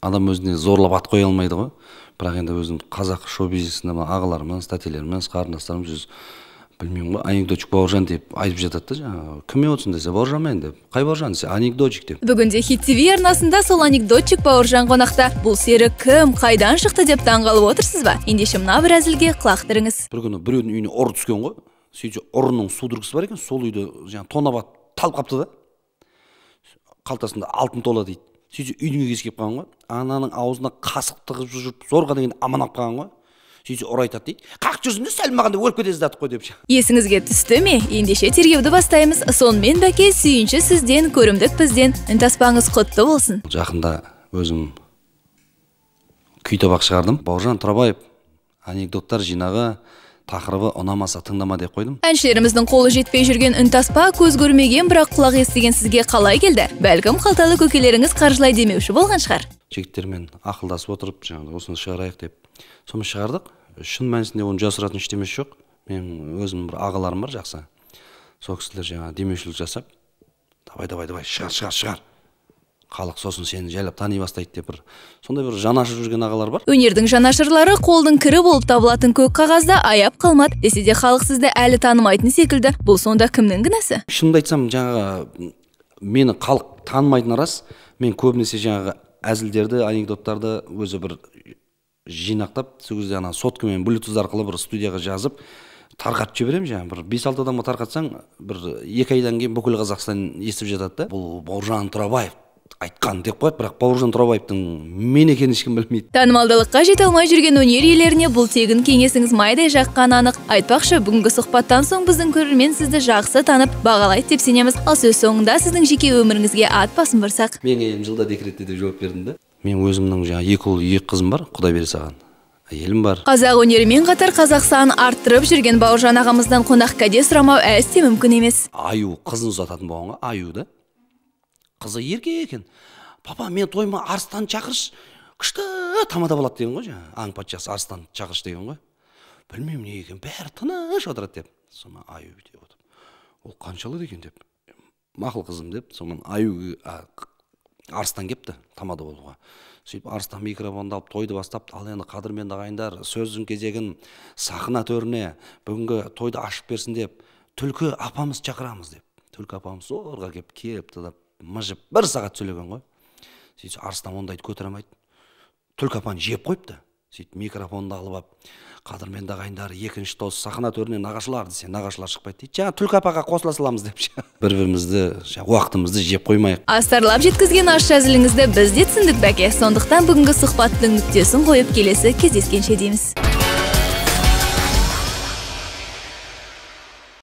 адам өзіне зорлап ат қоя алмайды ғой бірақ енді өзім қазақ шоу бизнесінде мына ағаларымыз тәтелеріміз қарындастарымыз жүз білмеймін ғой анекдотчик бауыржан деп айтып жатады да жаңағы кім отырсың десе бауыржан мен деп қай бауыржан десе анекдотчик деп бүгінде хит тв арнасында сол анекдотчик бауыржан қонақта бұл серік кім қайдан шықты деп таңғалып отырсыз ба ендеше мына бір әзілге құлақ түріңіз бір күні біреудің үйіне ұры түскен ғой сөйтсе ұрының судыргісі бар екен сол үйді жаңағы тонап атып талып қалыпты да қалтасында алтын тола дейді сөйтсе үйдің егесі келіп қалған ғой ананың аузына қасық тығып жүріп зорға деген аман алып қалған ғой сөйтсе ұры айтады дейді қақ жүрсің де сәл маған деп өліп кете жаздадық қой деп есіңізге түсті ме ендеше тергеуді бастаймыз сонымен бәке сүйінші сізден көрімдік бізден үнтаспаңыз құтты болсын жақында өзім күй табақ шығардым бауыржан тұрабаев анекдоттар жинағы тақырыбы ұнамаса тыңдама деп қойдым әншілеріміздің қолы жетпей жүрген үнтаспа көз көрмеген бірақ құлақ естіген сізге қалай келді бәлкім қалталы көкелеріңіз қаржылай демеуші болған шығар жігіттермен ақылдасып отырып жаңағыдай осыны шығарайық деп соны шығардық шын мәнісінде оны жасыратын ештемесі жоқ мен өзімнің бір ағаларым бар жақсы сол кісілер жаңағы демеушілік жасап давай давай давай шығар шығар шығар халық сосын сені жайлап тани бастайды деп бір сондай бір жанашыр жүрген ағалар бар өнердің жанашырлары қолдың кірі болып табылатын көк қағазда аяп қалмады десе де халық сізді әлі танымайтын секілді бұл сонда кімнің кінәсі шынымды айтсам жаңағы мені халық танымайтыны рас мен көбінесе жаңағы әзілдерді анекдоттарды өзі бір жинақтап сол кезде ана соткамен блютуз арқылы бір студияға жазып тарқатып жіберемін жаңағы бір бес алты адамға тарқатсаң бір екі айдан кейін бүкіл қазақстан естіп жатады да бұл бауыржан тұрабаев айтқан деп қояды бірақ бауыржан тұрабаевтың мен екенін ешкім білмейді танымалдылыққа жете алмай жүрген өнер иелеріне бұл тегін кеңесіңіз майдай жаққан анық айтпақшы бүгінгі сұхбаттан соң біздің көрермен сізді жақсы танып бағалайды деп сенеміз ал сөз соңында сіздің жеке өміріңізге ат басын бұрсақ менің әйелім жылда декретте деп жауап бердім да мен өзімнің жаңағы екі ұл екі қызым бар құдай бере саған әйелім бар қазақ өнерімен қатар қазақ санын арттырып жүрген бауыржан ағамыздан қонақ кәде сұрамау әсте мүмкін емес аю қызын ұзататын болғанға аю да қызы ерке екен папа мен тойыма арыстан шақыршы күшті тамада болады деген ғой жаңағы аң патшасы арыстан шақыршы деген ғой білмеймін не екен бәрі тыныш отырады деп сонымен аю деп отыр ол қанша алады екен деп мақұл қызым деп сонымен аю арыстан келіпті тамада болуға сөйтіп арыстан микрофонды алып тойды бастап ал енді қадірменді ағайындар сөздің кезегін сахна төріне бүгінгі тойды ашып берсін деп түлкі апамыз шақырамыз деп түлкі апамыз зорға келіп келіпті да мыжып бір сағат сөйлеген ғой сөйтсе арыстан ондайды көтере алмайды түлкі апаны жеп қойыпты сөйтіп микрофонды алып алып қадірменді ағайындар екінші тос сахна төріне нағашылар десе нағашылар шықпайды дейді жаңа түлкі апаға қосыла саламыз деп бір бірімізді уақытымызды жеп қоймайық астарлап жеткізген аш әзіліңізді біз де түсіндік бәке сондықтан бүгінгі сұхбаттың нүктесін қойып келесі кездескенше дейміз